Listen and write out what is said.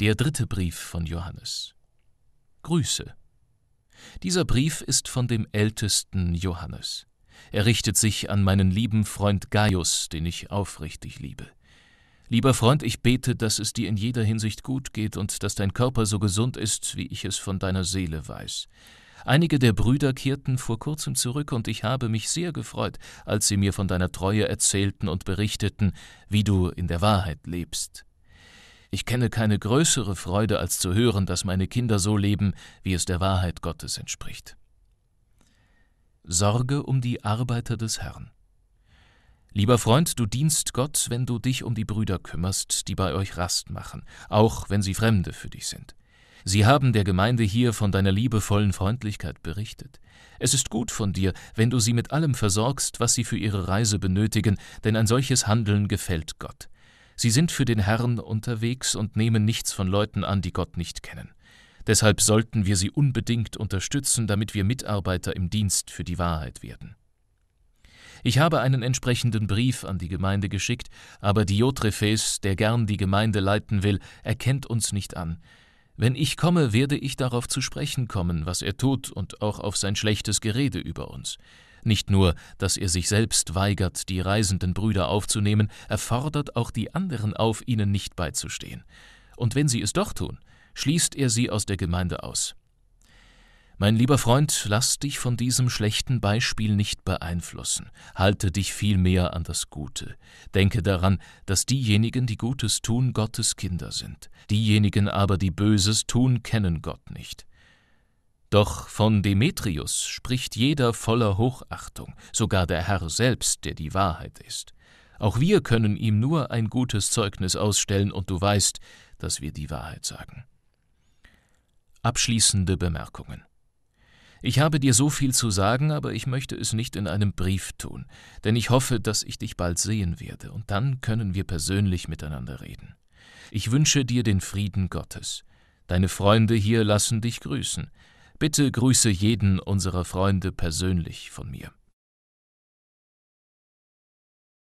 Der dritte Brief von Johannes. Grüße. Dieser Brief ist von dem ältesten Johannes. Er richtet sich an meinen lieben Freund Gaius, den ich aufrichtig liebe. Lieber Freund, ich bete, dass es dir in jeder Hinsicht gut geht und dass dein Körper so gesund ist, wie ich es von deiner Seele weiß. Einige der Brüder kehrten vor kurzem zurück, und ich habe mich sehr gefreut, als sie mir von deiner Treue erzählten und berichteten, wie du in der Wahrheit lebst. Ich kenne keine größere Freude, als zu hören, dass meine Kinder so leben, wie es der Wahrheit Gottes entspricht. Sorge um die Arbeiter des Herrn. Lieber Freund, du dienst Gott, wenn du dich um die Brüder kümmerst, die bei euch Rast machen, auch wenn sie Fremde für dich sind. Sie haben der Gemeinde hier von deiner liebevollen Freundlichkeit berichtet. Es ist gut von dir, wenn du sie mit allem versorgst, was sie für ihre Reise benötigen, denn ein solches Handeln gefällt Gott. Sie sind für den Herrn unterwegs und nehmen nichts von Leuten an, die Gott nicht kennen. Deshalb sollten wir sie unbedingt unterstützen, damit wir Mitarbeiter im Dienst für die Wahrheit werden. Ich habe einen entsprechenden Brief an die Gemeinde geschickt, aber Diotrephes, der gern die Gemeinde leiten will, erkennt uns nicht an. Wenn ich komme, werde ich darauf zu sprechen kommen, was er tut und auch auf sein schlechtes Gerede über uns. Nicht nur, dass er sich selbst weigert, die reisenden Brüder aufzunehmen, er fordert auch die anderen auf, ihnen nicht beizustehen. Und wenn sie es doch tun, schließt er sie aus der Gemeinde aus. Mein lieber Freund, lass dich von diesem schlechten Beispiel nicht beeinflussen. Halte dich vielmehr an das Gute. Denke daran, dass diejenigen, die Gutes tun, Gottes Kinder sind. Diejenigen aber, die Böses tun, kennen Gott nicht. Doch von Demetrius spricht jeder voller Hochachtung, sogar der Herr selbst, der die Wahrheit ist. Auch wir können ihm nur ein gutes Zeugnis ausstellen, und du weißt, dass wir die Wahrheit sagen. Abschließende Bemerkungen Ich habe dir so viel zu sagen, aber ich möchte es nicht in einem Brief tun, denn ich hoffe, dass ich dich bald sehen werde, und dann können wir persönlich miteinander reden. Ich wünsche dir den Frieden Gottes. Deine Freunde hier lassen dich grüßen. Bitte grüße jeden unserer Freunde persönlich von mir.